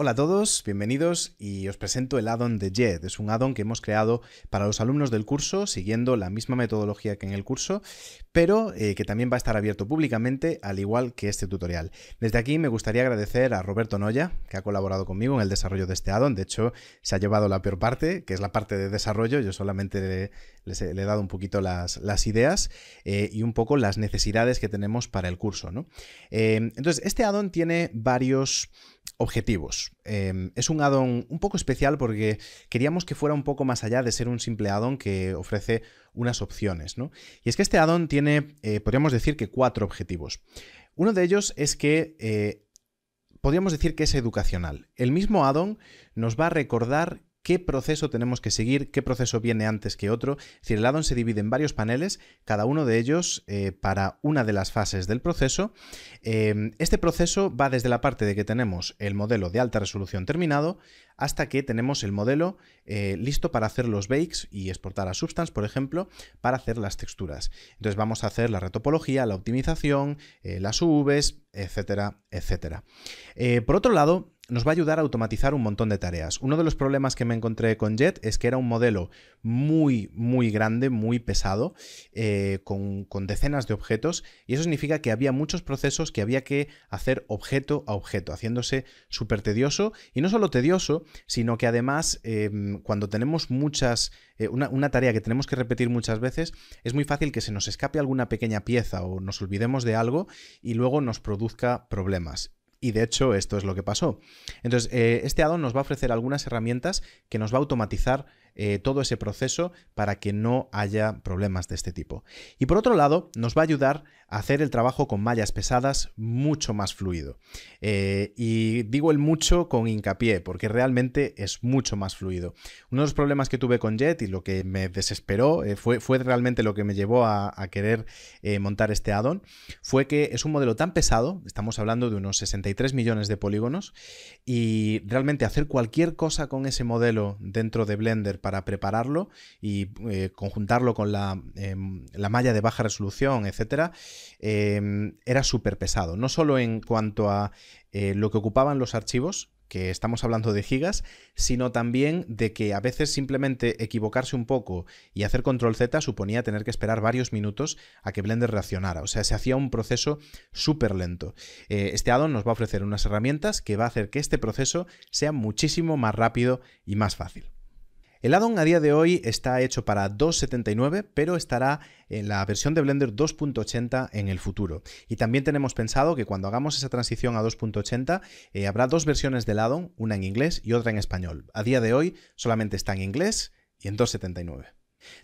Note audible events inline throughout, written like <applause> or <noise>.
Hola a todos, bienvenidos y os presento el addon de JED. Es un addon que hemos creado para los alumnos del curso siguiendo la misma metodología que en el curso, pero eh, que también va a estar abierto públicamente al igual que este tutorial. Desde aquí me gustaría agradecer a Roberto Noya, que ha colaborado conmigo en el desarrollo de este addon. De hecho, se ha llevado la peor parte, que es la parte de desarrollo. Yo solamente le, he, dado un poquito las, ideas eh, y un poco las necesidades que tenemos para el curso. Eh, entonces, este addon tiene varios objetivos. Em, es un addon un poco especial porque queríamos que fuera un poco más allá de ser un simple addon que ofrece unas opciones. ¿no? Y es que este addon tiene, eh, podríamos decir que cuatro objetivos. Uno de ellos es que eh, podríamos decir que es educacional. El mismo addon nos va a recordar qué proceso tenemos que seguir, qué proceso viene antes que otro. Es decir, el addon se divide en varios paneles, cada uno de ellos eh, para una de las fases del proceso. Eh, este proceso va desde la parte de que tenemos el modelo de alta resolución terminado hasta que tenemos el modelo eh, listo para hacer los bakes y exportar a Substance, por ejemplo, para hacer las texturas. Entonces vamos a hacer la retopología, la optimización, las UVs, etcétera, etcétera. por otro lado, nos va a ayudar a automatizar un montón de tareas. Uno de los problemas que me encontré con Jet es que era un modelo muy, muy grande, muy pesado, eh, con, decenas de objetos, y eso significa que había muchos procesos que había que hacer objeto a objeto, haciéndose súper tedioso, y no solo tedioso, sino que además em, cuando tenemos muchas, eh, una tarea que tenemos que repetir muchas veces, es muy fácil que se nos escape alguna pequeña pieza o nos olvidemos de algo y luego nos produzca problemas. Y de hecho esto es lo que pasó. Entonces, eh, este addon nos va a ofrecer algunas herramientas que nos va a automatizar eh, todo ese proceso para que no haya problemas de este tipo. Y por otro lado, nos va a ayudar a hacer el trabajo con mallas pesadas mucho más fluido. Eh, y digo el mucho con hincapié, porque realmente es mucho más fluido. Uno de los problemas que tuve con Jet y lo que me desesperó eh, fue, fue, realmente lo que me llevó a, a querer montar este addon, fue que es un modelo tan pesado, estamos hablando de unos 63 millones de polígonos, y realmente hacer cualquier cosa con ese modelo dentro de Blender, para prepararlo y eh, conjuntarlo con em, la, malla de baja resolución, etcétera, em, era súper pesado. No solo en cuanto a eh, lo que ocupaban los archivos, que estamos hablando de gigas, sino también de que a veces simplemente equivocarse un poco y hacer control Z suponía tener que esperar varios minutos a que Blender reaccionara. O sea, se hacía un proceso súper lento. Eh, este addon nos va a ofrecer unas herramientas que va a hacer que este proceso sea muchísimo más rápido y más fácil. El addon a día de hoy está hecho para 2.79, pero estará en la versión de Blender 2.80 en el futuro. Y también tenemos pensado que cuando hagamos esa transición a 2.80 eh, habrá dos versiones del addon, una en inglés y otra en español. A día de hoy solamente está en inglés y en 2.79.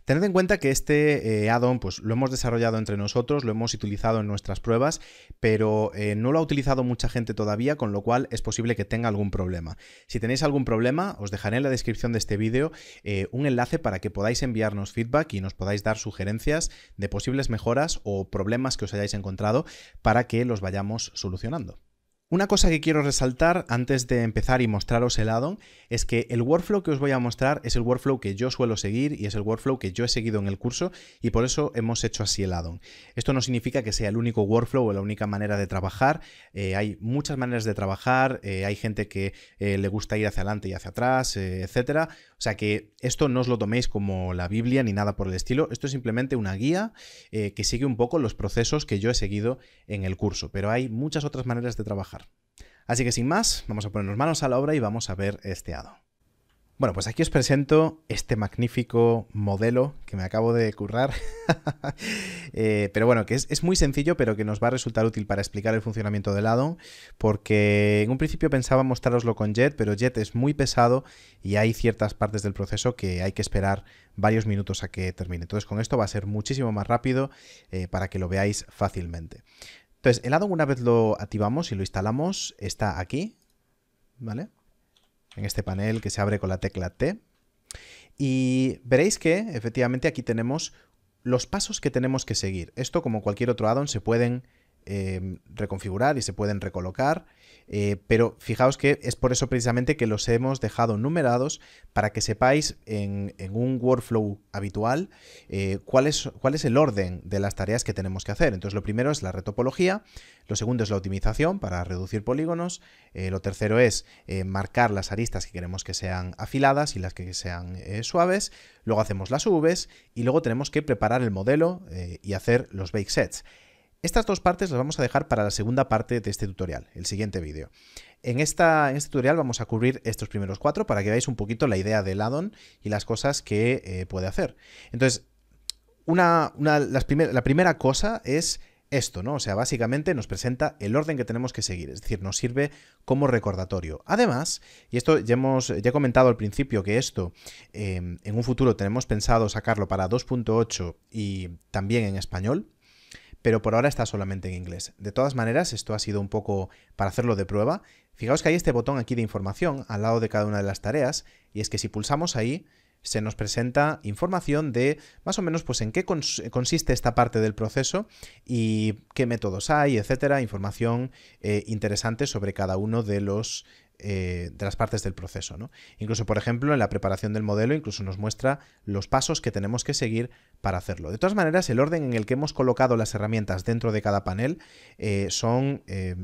Tened en cuenta que este addon eh, add-on pues, lo hemos desarrollado entre nosotros, lo hemos utilizado en nuestras pruebas, pero eh, no lo ha utilizado mucha gente todavía, con lo cual es posible que tenga algún problema. Si tenéis algún problema, os dejaré en la descripción de este vídeo eh, un enlace para que podáis enviarnos feedback y nos podáis dar sugerencias de posibles mejoras o problemas que os hayáis encontrado para que los vayamos solucionando. Una cosa que quiero resaltar antes de empezar y mostraros el addon es que el workflow que os voy a mostrar es el workflow que yo suelo seguir y es el workflow que yo he seguido en el curso y por eso hemos hecho así el addon. Esto no significa que sea el único workflow o la única manera de trabajar. Eh, hay muchas maneras de trabajar, eh, hay gente que eh, le gusta ir hacia adelante y hacia atrás, etcétera. O sea que esto no os lo toméis como la Biblia ni nada por el estilo, esto es simplemente una guía eh, que sigue un poco los procesos que yo he seguido en el curso, pero hay muchas otras maneras de trabajar. Así que sin más, vamos a ponernos manos a la obra y vamos a ver este hado. Bueno, pues aquí os presento este magnífico modelo que me acabo de currar, <laughs> eh, pero bueno, que es, muy sencillo, pero que nos va a resultar útil para explicar el funcionamiento del addon, porque en un principio pensaba mostraroslo con Jet, pero Jet es muy pesado y hay ciertas partes del proceso que hay que esperar varios minutos a que termine. Entonces con esto va a ser muchísimo más rápido eh, para que lo veáis fácilmente. Entonces, el addon una vez lo activamos y lo instalamos, está aquí, ¿vale? en este panel que se abre con la tecla T. Y veréis que efectivamente aquí tenemos los pasos que tenemos que seguir. Esto, como cualquier otro addon, se pueden Em, reconfigurar y se pueden recolocar, eh, pero fijaos que es por eso precisamente que los hemos dejado numerados para que sepáis en, un workflow habitual eh, cuál, es, cuál es el orden de las tareas que tenemos que hacer. Entonces lo primero es la retopología, lo segundo es la optimización para reducir polígonos, eh, lo tercero es marcar las aristas que queremos que sean afiladas y las que sean suaves, luego hacemos las UVs y luego tenemos que preparar el modelo y hacer los bake sets. Estas dos partes las vamos a dejar para la segunda parte de este tutorial, el siguiente vídeo. En, esta, este tutorial vamos a cubrir estos primeros cuatro para que veáis un poquito la idea del addon y las cosas que eh, puede hacer. Entonces, una, la primera cosa es esto, ¿no? O sea, básicamente nos presenta el orden que tenemos que seguir, es decir, nos sirve como recordatorio. Además, y esto ya hemos ya he comentado al principio que esto eh, en un futuro tenemos pensado sacarlo para 2.8 y también en español, pero por ahora está solamente en inglés. De todas maneras, esto ha sido un poco para hacerlo de prueba. Fijaos que hay este botón aquí de información al lado de cada una de las tareas, y es que si pulsamos ahí, se nos presenta información de más o menos pues en qué consiste esta parte del proceso y qué métodos hay, etcétera, información eh, interesante sobre cada uno de los eh, de las partes del proceso. Incluso, por ejemplo, en la preparación del modelo, incluso nos muestra los pasos que tenemos que seguir para hacerlo. De todas maneras, el orden en el que hemos colocado las herramientas dentro de cada panel eh, son, eh,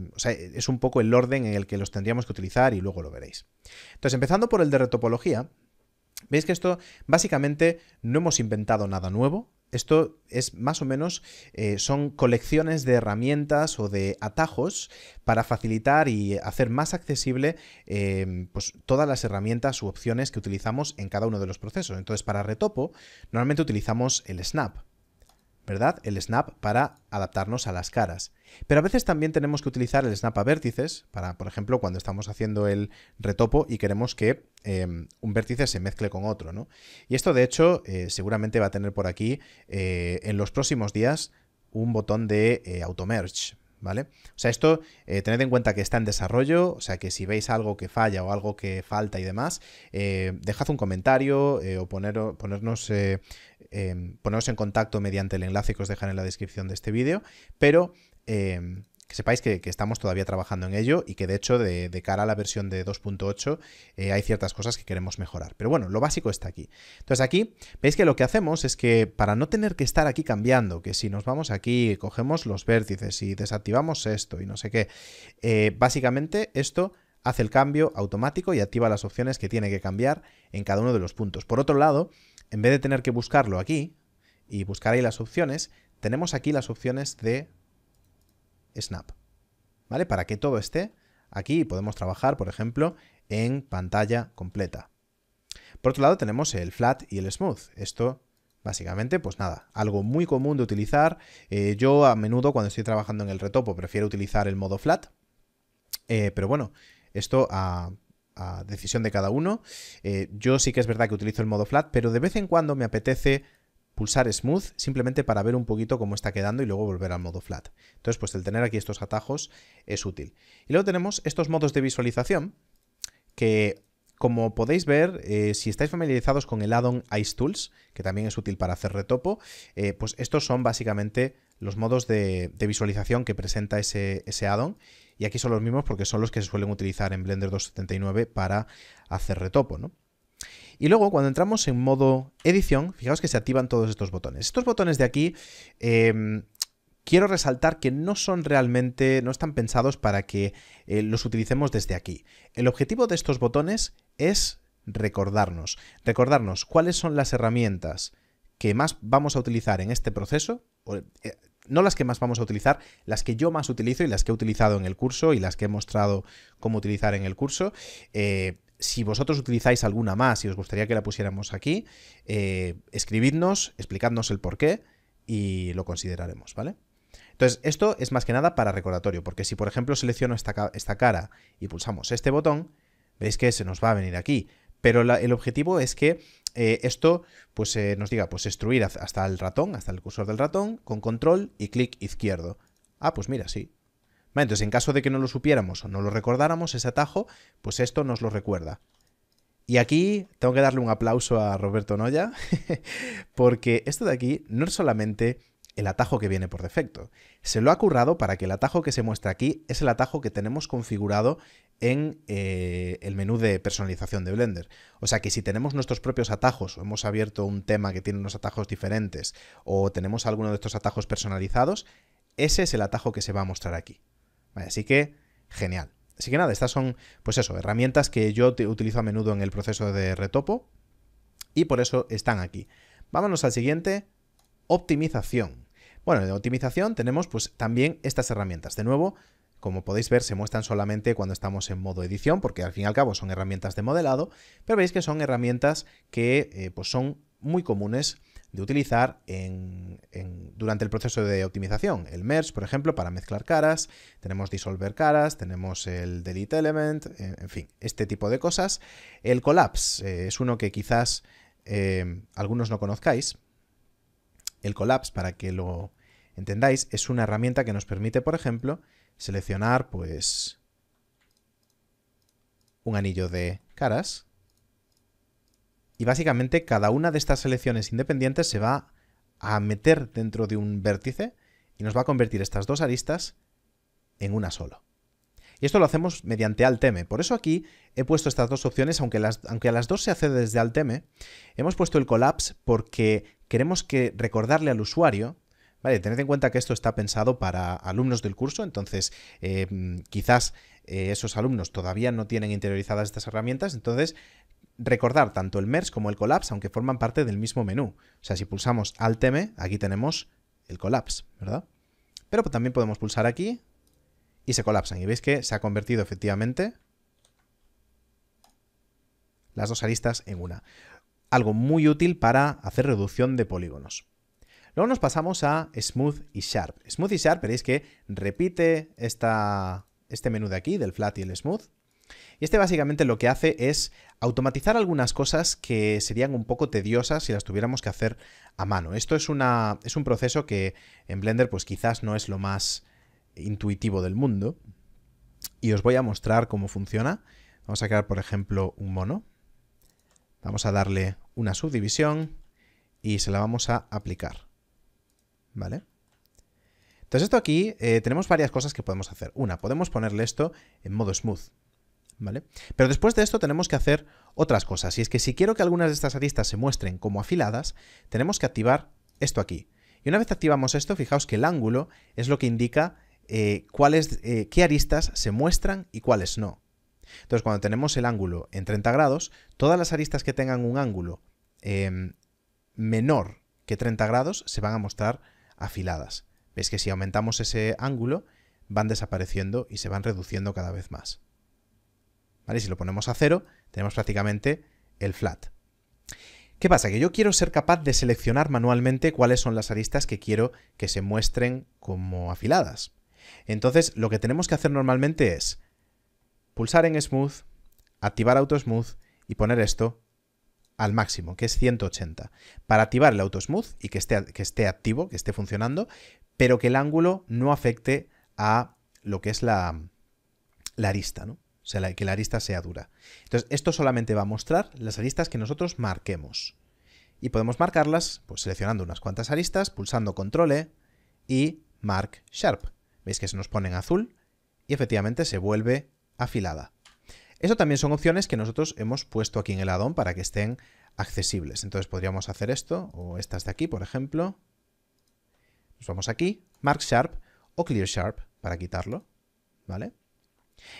es un poco el orden en el que los tendríamos que utilizar y luego lo veréis. Entonces, empezando por el de retopología, Veis que esto básicamente no hemos inventado nada nuevo, esto es más o menos, eh, son colecciones de herramientas o de atajos para facilitar y hacer más accesible em, pues, todas las herramientas u opciones que utilizamos en cada uno de los procesos. Entonces, para retopo, normalmente utilizamos el snap, ¿verdad? El snap para adaptarnos a las caras. Pero a veces también tenemos que utilizar el snap a vértices para, por ejemplo, cuando estamos haciendo el retopo y queremos que em, un vértice se mezcle con otro, ¿no? Y esto, de hecho, eh, seguramente va a tener por aquí eh, en los próximos días un botón de eh, automerge, ¿vale? O sea, esto tened en cuenta que está en desarrollo, o sea, que si veis algo que falla o algo que falta y demás, dejad un comentario o poner, ponernos Em, poneros en contacto mediante el enlace que os dejaré en la descripción de este vídeo, pero em, que sepáis que, estamos todavía trabajando en ello y que de hecho de, cara a la versión de 2.8 eh, hay ciertas cosas que queremos mejorar. Pero bueno, lo básico está aquí. Entonces aquí veis que lo que hacemos es que para no tener que estar aquí cambiando, que si nos vamos aquí, cogemos los vértices y desactivamos esto y no sé qué, eh, básicamente esto hace el cambio automático y activa las opciones que tiene que cambiar en cada uno de los puntos. Por otro lado, en vez de tener que buscarlo aquí y buscar ahí las opciones, tenemos aquí las opciones de Snap, ¿vale? Para que todo esté aquí podemos trabajar, por ejemplo, en pantalla completa. Por otro lado, tenemos el flat y el smooth. Esto Básicamente, pues nada, algo muy común de utilizar. Eh, yo a menudo cuando estoy trabajando en el retopo prefiero utilizar el modo flat. Eh, pero bueno, esto a, decisión de cada uno. Eh, yo sí que es verdad que utilizo el modo flat, pero de vez en cuando me apetece pulsar smooth simplemente para ver un poquito cómo está quedando y luego volver al modo flat. Entonces, pues el tener aquí estos atajos es útil. Y luego tenemos estos modos de visualización que como podéis ver, eh, si estáis familiarizados con el addon Ice Tools, que también es útil para hacer retopo, eh, pues estos son básicamente los modos de, visualización que presenta ese, ese addon y aquí son los mismos porque son los que se suelen utilizar en Blender 2.79 para hacer retopo, Y luego cuando entramos en modo edición, fijaos que se activan todos estos botones. Estos botones de aquí em, quiero resaltar que no son realmente, no están pensados para que eh, los utilicemos desde aquí. El objetivo de estos botones es recordarnos, recordarnos cuáles son las herramientas que más vamos a utilizar en este proceso, eh, no las que más vamos a utilizar, las que yo más utilizo y las que he utilizado en el curso y las que he mostrado cómo utilizar en el curso. Eh, si vosotros utilizáis alguna más y os gustaría que la pusiéramos aquí, eh, escribidnos, explicadnos el por qué y lo consideraremos, ¿vale? Entonces, esto es más que nada para recordatorio, porque si por ejemplo selecciono esta, esta cara y pulsamos este botón, veis que se nos va a venir aquí, pero el objetivo es que eh, esto pues, eh, nos diga pues extruir hasta el ratón, hasta el cursor del ratón, con control y clic izquierdo. Ah, pues mira, sí. entonces en caso de que no lo supiéramos o no lo recordáramos, ese atajo, pues esto nos lo recuerda. Y aquí tengo que darle un aplauso a Roberto Noya, <laughs> porque esto de aquí no es solamente el atajo que viene por defecto. Se lo ha currado para que el atajo que se muestra aquí es el atajo que tenemos configurado en eh, el menú de personalización de Blender. O sea que si tenemos nuestros propios atajos, o hemos abierto un tema que tiene unos atajos diferentes, o tenemos alguno de estos atajos personalizados, ese es el atajo que se va a mostrar aquí. así que, genial. Así que nada, estas son, pues eso, herramientas que yo utilizo a menudo en el proceso de retopo, y por eso están aquí. Vámonos al siguiente, optimización. Bueno, de optimización tenemos pues también estas herramientas. De nuevo, como podéis ver, se muestran solamente cuando estamos en modo edición, porque al fin y al cabo son herramientas de modelado, pero veis que son herramientas que eh, pues son muy comunes de utilizar durante el proceso de optimización. El merge, por ejemplo, para mezclar caras, tenemos disolver caras, tenemos el delete element, en fin, este tipo de cosas. El collapse eh, es uno que quizás eh, algunos no conozcáis, el collapse, para que lo entendáis, es una herramienta que nos permite, por ejemplo, seleccionar pues un anillo de caras y básicamente cada una de estas selecciones independientes se va a meter dentro de un vértice y nos va a convertir estas dos aristas en una sola. Y esto lo hacemos mediante Alteme. Por eso aquí he puesto estas dos opciones, aunque, las, a las dos se hace desde Alteme, hemos puesto el collapse porque queremos que recordarle al usuario Vale, tened en cuenta que esto está pensado para alumnos del curso, entonces eh, quizás eh, esos alumnos todavía no tienen interiorizadas estas herramientas, entonces recordar tanto el merge como el collapse, aunque forman parte del mismo menú. O sea, si pulsamos Alteme, aquí tenemos el collapse, ¿verdad? Pero también podemos pulsar aquí y se colapsan. Y veis que se ha convertido efectivamente las dos aristas en una. Algo muy útil para hacer reducción de polígonos. Luego nos pasamos a Smooth y Sharp. Smooth y Sharp veréis que repite esta, este menú de aquí, del flat y el smooth. Y este básicamente lo que hace es automatizar algunas cosas que serían un poco tediosas si las tuviéramos que hacer a mano. Esto es, una, es un proceso que en Blender pues quizás no es lo más intuitivo del mundo. Y os voy a mostrar cómo funciona. Vamos a crear, por ejemplo, un mono. Vamos a darle una subdivisión y se la vamos a aplicar. ¿Vale? Entonces esto aquí eh, tenemos varias cosas que podemos hacer. Una, podemos ponerle esto en modo smooth. ¿Vale? Pero después de esto tenemos que hacer otras cosas. Y es que si quiero que algunas de estas aristas se muestren como afiladas, tenemos que activar esto aquí. Y una vez activamos esto, fijaos que el ángulo es lo que indica eh, cuáles, eh, qué aristas se muestran y cuáles no. Entonces, cuando tenemos el ángulo en 30 grados, todas las aristas que tengan un ángulo em, menor que 30 grados se van a mostrar afiladas. Veis que si aumentamos ese ángulo, van desapareciendo y se van reduciendo cada vez más. si lo ponemos a cero, tenemos prácticamente el flat. ¿Qué pasa? Que yo quiero ser capaz de seleccionar manualmente cuáles son las aristas que quiero que se muestren como afiladas. Entonces, lo que tenemos que hacer normalmente es pulsar en Smooth, activar Auto Smooth y poner esto al máximo, que es 180, para activar el Auto Smooth y que esté, que esté activo, que esté funcionando, pero que el ángulo no afecte a lo que es la, arista, ¿no? O sea, que la arista sea dura. Entonces, esto solamente va a mostrar las aristas que nosotros marquemos. Y podemos marcarlas pues, seleccionando unas cuantas aristas, pulsando Control E y Mark Sharp. Veis que se nos pone en azul y efectivamente se vuelve afilada. Eso también son opciones que nosotros hemos puesto aquí en el addon para que estén accesibles. Entonces podríamos hacer esto o estas de aquí, por ejemplo. Nos vamos aquí, Mark Sharp o Clear Sharp para quitarlo. ¿Vale?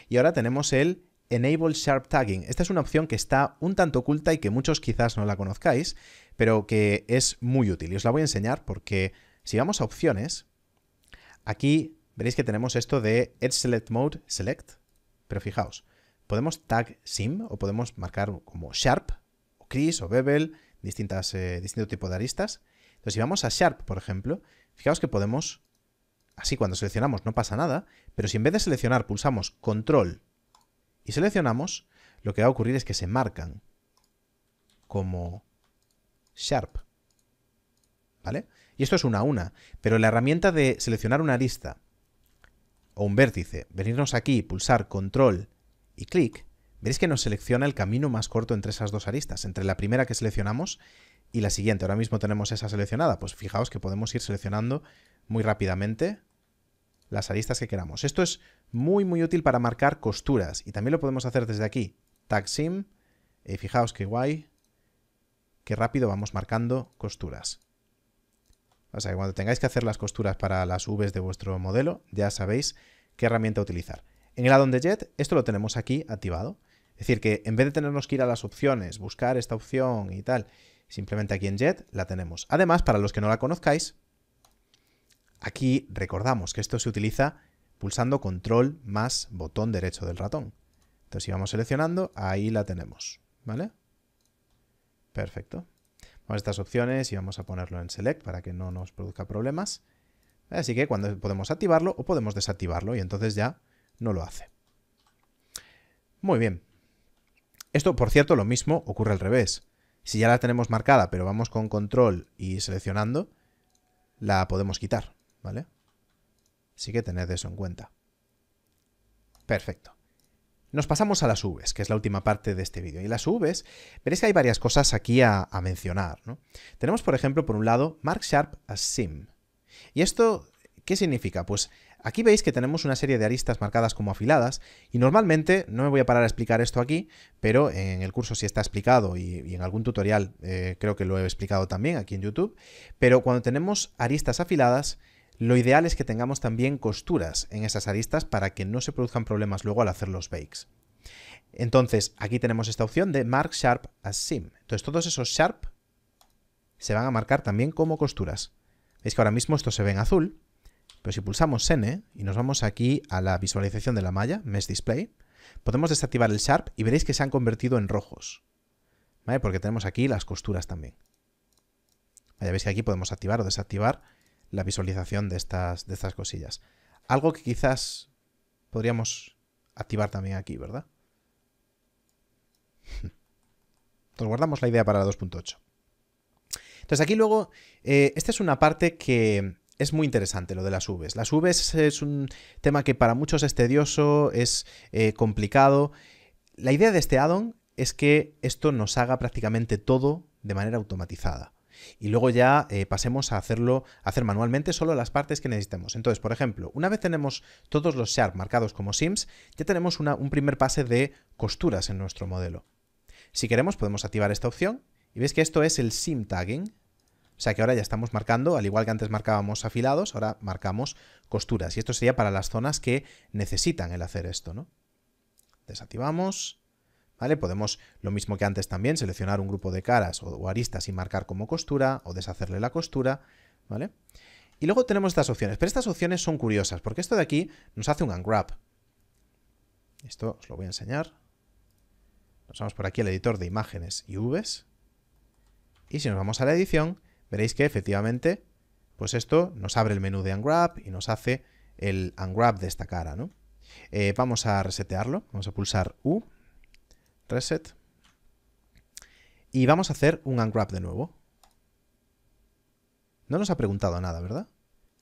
Y ahora tenemos el Enable Sharp Tagging. Esta es una opción que está un tanto oculta y que muchos quizás no la conozcáis, pero que es muy útil. Y os la voy a enseñar porque si vamos a opciones, aquí veréis que tenemos esto de Edge Select Mode Select, pero fijaos, podemos tag sim o podemos marcar como sharp, o Chris o Bevel, distintas, eh, distinto tipo de aristas. Entonces si vamos a sharp, por ejemplo, fijaos que podemos, así cuando seleccionamos no pasa nada, pero si en vez de seleccionar pulsamos control y seleccionamos, lo que va a ocurrir es que se marcan como sharp. ¿Vale? Y esto es una a una, pero la herramienta de seleccionar una arista o un vértice, venirnos aquí, pulsar control y clic, veréis que nos selecciona el camino más corto entre esas dos aristas, entre la primera que seleccionamos y la siguiente. Ahora mismo tenemos esa seleccionada, pues fijaos que podemos ir seleccionando muy rápidamente las aristas que queramos. Esto es muy muy útil para marcar costuras y también lo podemos hacer desde aquí. Tag y eh, fijaos que guay, qué rápido vamos marcando costuras. O sea, cuando tengáis que hacer las costuras para las Vs de vuestro modelo, ya sabéis qué herramienta utilizar. En el addon de Jet, esto lo tenemos aquí activado. Es decir, que en vez de tenernos que ir a las opciones, buscar esta opción y tal, simplemente aquí en Jet la tenemos. Además, para los que no la conozcáis, aquí recordamos que esto se utiliza pulsando control más botón derecho del ratón. Entonces, si vamos seleccionando, ahí la tenemos, ¿vale? Perfecto estas opciones y vamos a ponerlo en Select para que no nos produzca problemas. Así que cuando podemos activarlo o podemos desactivarlo y entonces ya no lo hace. Muy bien. Esto, por cierto, lo mismo ocurre al revés. Si ya la tenemos marcada, pero vamos con control y seleccionando, la podemos quitar, ¿vale? Así que tened eso en cuenta. Perfecto. Nos pasamos a las Vs, que es la última parte de este vídeo. Y las Vs, veréis que hay varias cosas aquí a, mencionar. Tenemos, por ejemplo, por un lado, Mark Sharp Sim. ¿Y esto qué significa? Pues aquí veis que tenemos una serie de aristas marcadas como afiladas y normalmente, no me voy a parar a explicar esto aquí, pero en el curso sí está explicado y, en algún tutorial eh, creo que lo he explicado también aquí en YouTube, pero cuando tenemos aristas afiladas, lo ideal es que tengamos también costuras en esas aristas para que no se produzcan problemas luego al hacer los bakes. Entonces, aquí tenemos esta opción de Mark Sharp as Seam. Entonces, todos esos Sharp se van a marcar también como costuras. Veis que ahora mismo esto se ve en azul, pero si pulsamos N y nos vamos aquí a la visualización de la malla, Mesh Display, podemos desactivar el Sharp y veréis que se han convertido en rojos. Porque tenemos aquí las costuras también. Ya veis que aquí podemos activar o desactivar la visualización de estas, de estas cosillas. Algo que quizás podríamos activar también aquí, ¿verdad? Entonces <laughs> guardamos la idea para la 2.8. Entonces aquí luego, eh, esta es una parte que es muy interesante lo de las Vs. Las Vs es un tema que para muchos es tedioso, es eh, complicado. La idea de este addon es que esto nos haga prácticamente todo de manera automatizada y luego ya eh, pasemos a hacerlo, hacer manualmente solo las partes que necesitemos. Entonces, por ejemplo, una vez tenemos todos los sharp marcados como sims, ya tenemos un primer pase de costuras en nuestro modelo. Si queremos podemos activar esta opción y veis que esto es el sim tagging, o sea que ahora ya estamos marcando, al igual que antes marcábamos afilados, ahora marcamos costuras. Y esto sería para las zonas que necesitan el hacer esto, ¿no? Desactivamos. Podemos, lo mismo que antes también, seleccionar un grupo de caras o, aristas y marcar como costura o deshacerle la costura, ¿vale? Y luego tenemos estas opciones, pero estas opciones son curiosas, porque esto de aquí nos hace un unwrap. Esto os lo voy a enseñar. Nos vamos por aquí al editor de imágenes y Vs. Y si nos vamos a la edición, veréis que efectivamente, pues esto nos abre el menú de unwrap y nos hace el unwrap de esta cara, ¿no? Eh, vamos a resetearlo, vamos a pulsar U Reset. Y vamos a hacer un unwrap de nuevo. No nos ha preguntado nada, ¿verdad?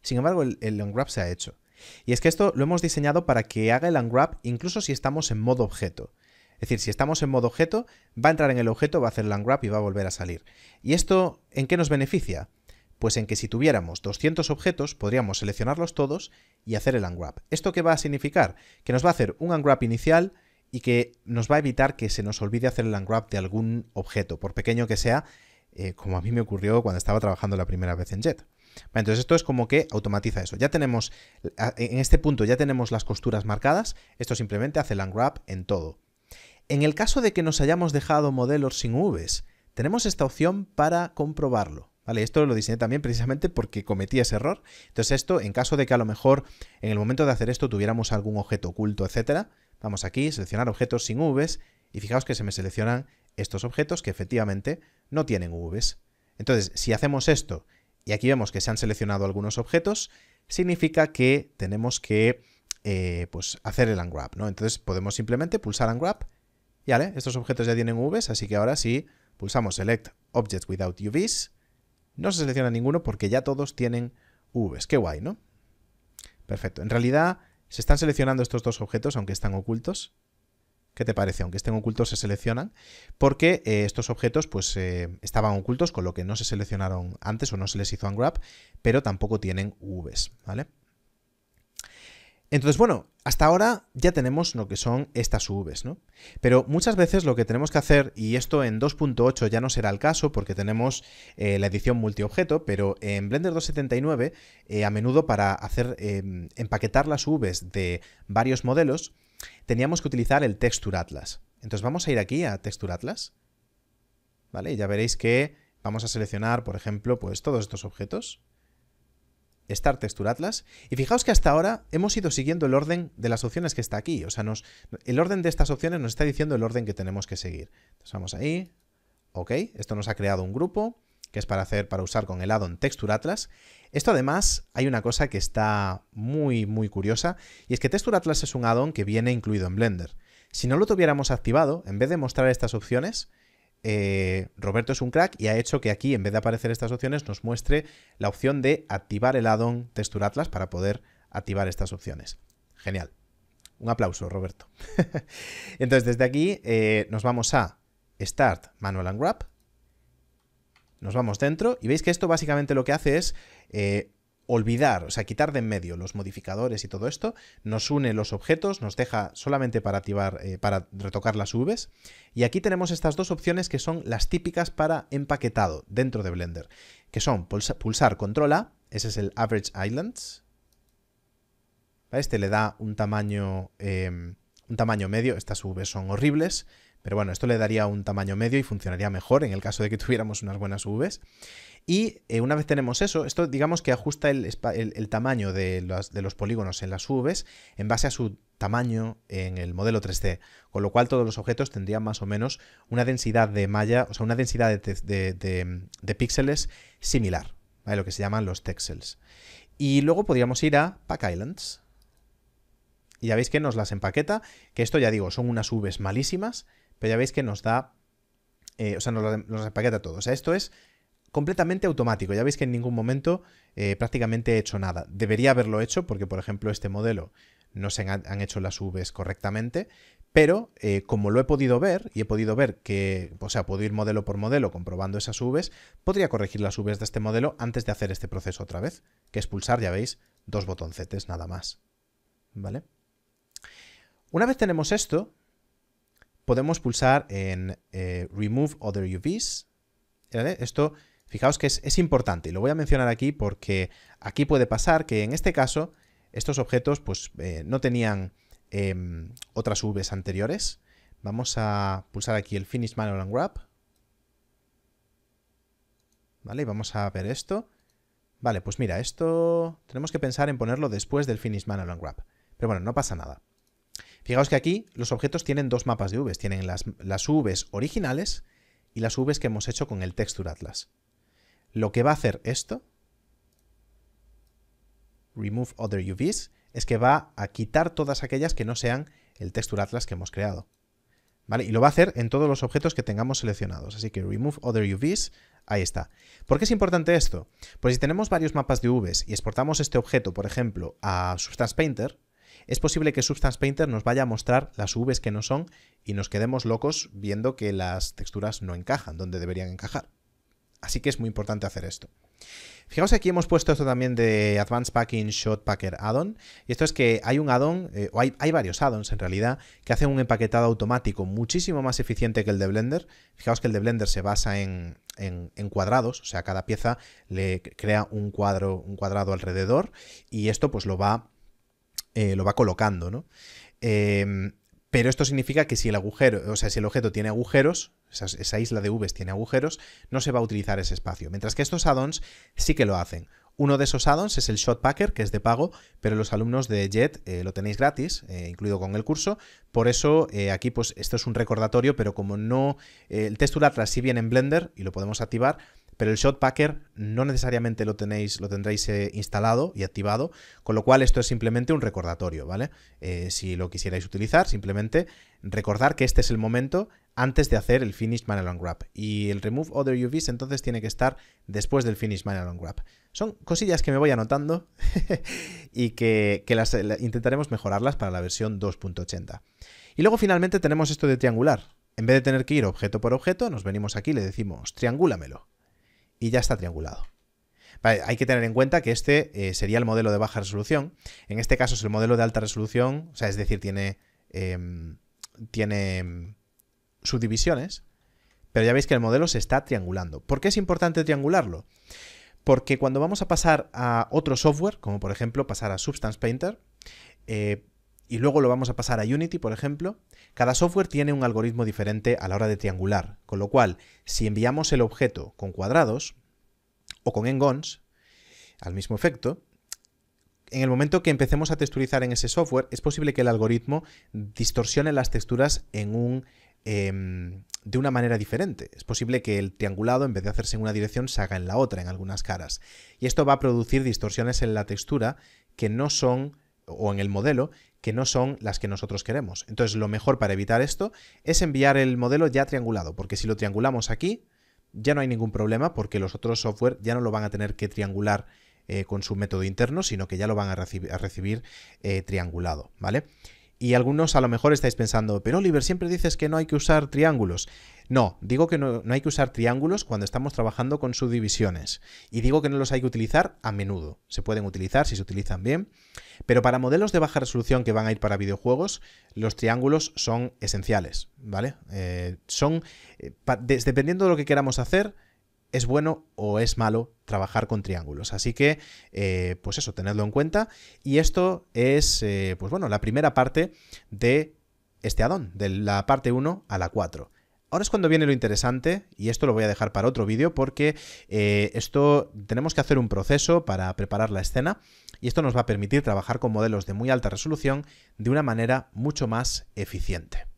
Sin embargo, el, el unwrap se ha hecho. Y es que esto lo hemos diseñado para que haga el unwrap incluso si estamos en modo objeto. Es decir, si estamos en modo objeto, va a entrar en el objeto, va a hacer el unwrap y va a volver a salir. ¿Y esto en qué nos beneficia? Pues en que si tuviéramos 200 objetos, podríamos seleccionarlos todos y hacer el unwrap. ¿Esto qué va a significar? Que nos va a hacer un unwrap inicial y que nos va a evitar que se nos olvide hacer el unwrap de algún objeto, por pequeño que sea, eh, como a mí me ocurrió cuando estaba trabajando la primera vez en Jet. entonces esto es como que automatiza eso. Ya tenemos, en este punto ya tenemos las costuras marcadas, esto simplemente hace el unwrap en todo. En el caso de que nos hayamos dejado modelos sin Vs, tenemos esta opción para comprobarlo. Vale, esto lo diseñé también precisamente porque cometí ese error. Entonces esto, en caso de que a lo mejor en el momento de hacer esto tuviéramos algún objeto oculto, etcétera, Vamos aquí, seleccionar objetos sin Vs y fijaos que se me seleccionan estos objetos que efectivamente no tienen Vs. Entonces, si hacemos esto y aquí vemos que se han seleccionado algunos objetos, significa que tenemos que eh, pues hacer el unwrap, ¿no? Entonces podemos simplemente pulsar unwrap y vale, estos objetos ya tienen Vs, así que ahora sí pulsamos select Objects without UVs, no se selecciona ninguno porque ya todos tienen Vs. Qué guay, ¿no? Perfecto. En realidad se están seleccionando estos dos objetos, aunque están ocultos. ¿Qué te parece? Aunque estén ocultos se seleccionan, porque eh, estos objetos pues eh, estaban ocultos, con lo que no se seleccionaron antes o no se les hizo un grab, pero tampoco tienen Vs, ¿vale? Entonces, bueno, hasta ahora ya tenemos lo que son estas UVs, ¿no? Pero muchas veces lo que tenemos que hacer, y esto en 2.8 ya no será el caso porque tenemos eh, la edición multiobjeto, pero en Blender 2.79 eh, a menudo para hacer em, empaquetar las UVs de varios modelos, teníamos que utilizar el Texture Atlas. Entonces vamos a ir aquí a Texture Atlas, ¿vale? Y ya veréis que vamos a seleccionar, por ejemplo, pues todos estos objetos estar Texture Atlas. Y fijaos que hasta ahora hemos ido siguiendo el orden de las opciones que está aquí. O sea, nos, el orden de estas opciones nos está diciendo el orden que tenemos que seguir. Entonces vamos ahí. Ok, esto nos ha creado un grupo que es para hacer, para usar con el addon Texture Atlas. Esto además hay una cosa que está muy, muy curiosa y es que Texture Atlas es un addon que viene incluido en Blender. Si no lo tuviéramos activado, en vez de mostrar estas opciones, eh, Roberto es un crack y ha hecho que aquí, en vez de aparecer estas opciones, nos muestre la opción de activar el addon Texture Atlas para poder activar estas opciones. Genial. Un aplauso, Roberto. <laughs> Entonces, desde aquí eh, nos vamos a Start Manual and grab Nos vamos dentro y veis que esto básicamente lo que hace es eh, olvidar, o sea, quitar de en medio los modificadores y todo esto, nos une los objetos, nos deja solamente para activar, eh, para retocar las Vs. Y aquí tenemos estas dos opciones que son las típicas para empaquetado dentro de Blender, que son pulsar Control A, ese es el Average Islands. Este le da un tamaño, em, un tamaño medio, estas Vs son horribles. Pero bueno, esto le daría un tamaño medio y funcionaría mejor en el caso de que <laughs> tuviéramos unas buenas UVs. Y eh, una vez tenemos eso, esto digamos que ajusta el, tamaño de los, polígonos en las UVs en base a su tamaño en el modelo 3D, con lo cual todos los objetos tendrían más o menos una densidad de malla, o sea, una densidad de, píxeles similar, a lo que se llaman los texels. Y luego podríamos ir a Pack Islands. Y ya veis que nos las empaqueta, que esto ya digo, son unas UVs malísimas, pero ya veis que nos da, eh, o sea, nos, nos empaqueta todo. O sea, esto es completamente automático. Ya veis que en ningún momento eh, prácticamente he hecho nada. Debería haberlo hecho porque, por ejemplo, este modelo no se han, hecho las UVs correctamente, pero eh, como lo he podido ver y he podido ver que, o sea, puedo ir modelo por modelo comprobando esas Vs, podría corregir las Vs de este modelo antes de hacer este proceso otra vez, que es pulsar, ya veis, dos botoncetes nada más. ¿Vale? Una vez tenemos esto, podemos pulsar en eh, Remove Other UVs. Esto, fijaos que es, importante, lo voy a mencionar aquí porque aquí puede pasar que en este caso estos objetos pues, eh, no tenían em, otras UVs anteriores. Vamos a pulsar aquí el Finish Manual Unwrap Vale, y vamos a ver esto. Vale, pues mira, esto tenemos que pensar en ponerlo después del Finish Manual Unwrap, Pero bueno, no pasa nada. Fijaos que aquí los objetos tienen dos mapas de UVs, Tienen las, las Vs originales y las Vs que hemos hecho con el Texture Atlas. Lo que va a hacer esto, Remove Other UVs, es que va a quitar todas aquellas que no sean el Texture Atlas que hemos creado. Y lo va a hacer en todos los objetos que tengamos seleccionados. Así que remove other UVs, ahí está. ¿Por qué es importante esto? Pues si tenemos varios mapas de UVs y exportamos este objeto, por ejemplo, a Substance Painter, es posible que Substance Painter nos vaya a mostrar las UVs que no son y nos quedemos locos viendo que las texturas no encajan donde deberían encajar. Así que es muy importante hacer esto. Fijaos aquí hemos puesto esto también de Advanced Packing Shot Packer Add-on. Y esto es que hay un add-on, eh, o hay, varios add-ons en realidad, que hacen un empaquetado automático muchísimo más eficiente que el de Blender. Fijaos que el de Blender se basa en, en, cuadrados, o sea, cada pieza le crea un cuadro, un cuadrado alrededor, y esto pues lo va eh, lo va colocando, ¿no? Em, pero esto significa que si el agujero, o sea, si el objeto tiene agujeros, esa, isla de Vs tiene agujeros, no se va a utilizar ese espacio. Mientras que estos addons sí que lo hacen. Uno de esos add-ons es el Shotpacker, que es de pago, pero los alumnos de Jet eh, lo tenéis gratis, eh, incluido con el curso. Por eso aquí, pues esto es un recordatorio, pero como no. el texture atlas sí viene en Blender y lo podemos activar, pero el Shotpacker no necesariamente lo tenéis, lo tendréis eh, instalado y activado, con lo cual esto es simplemente un recordatorio, ¿vale? Eh, si lo quisierais utilizar, simplemente recordar que este es el momento antes de hacer el Finish Manual on Grab. Y el Remove Other UVs entonces tiene que estar después del Finish Manual on Son cosillas que me voy anotando <laughs> y que, las, intentaremos mejorarlas para la versión 2.80. Y luego finalmente tenemos esto de triangular. En vez de tener que ir objeto por objeto, nos venimos aquí y le decimos triangúlamelo y ya está triangulado. hay que tener en cuenta que este eh, sería el modelo de baja resolución. En este caso es el modelo de alta resolución, o sea, es decir, tiene, em, tiene em, subdivisiones, pero ya veis que el modelo se está triangulando. ¿Por qué es importante triangularlo? Porque cuando vamos a pasar a otro software, como por ejemplo pasar a Substance Painter, eh, y luego lo vamos a pasar a Unity, por ejemplo, cada software tiene un algoritmo diferente a la hora de triangular, con lo cual, si enviamos el objeto con cuadrados o con engons, al mismo efecto, en el momento que empecemos a texturizar en ese software, es posible que el algoritmo distorsione las texturas en un, em, de una manera diferente. Es posible que el triangulado, en vez de hacerse en una dirección, se haga en la otra, en algunas caras. Y esto va a producir distorsiones en la textura que no son, o en el modelo, que no son las que nosotros queremos. Entonces lo mejor para evitar esto es enviar el modelo ya triangulado, porque si lo triangulamos aquí, ya no hay ningún problema porque los otros software ya no lo van a tener que triangular eh, con su método interno, sino que ya lo van a, recibir eh, triangulado, ¿vale? Y algunos a lo mejor estáis pensando, pero Oliver, siempre dices que no hay que usar triángulos. No, digo que no, hay que usar triángulos cuando estamos trabajando con subdivisiones. Y digo que no los hay que utilizar a menudo. Se pueden utilizar si se utilizan bien. Pero para modelos de baja resolución que van a ir para videojuegos, los triángulos son esenciales, ¿vale? Eh, son, eh, dependiendo de lo que queramos hacer, es bueno o es malo trabajar con triángulos. Así que, eh, pues eso, tenedlo en cuenta. Y esto es, eh, pues bueno, la primera parte de este addon, de la parte 1 a la 4. Ahora es cuando viene lo interesante, y esto lo voy a dejar para otro vídeo, porque eh, esto tenemos que hacer un proceso para preparar la escena, y esto nos va a permitir trabajar con modelos de muy alta resolución de una manera mucho más eficiente.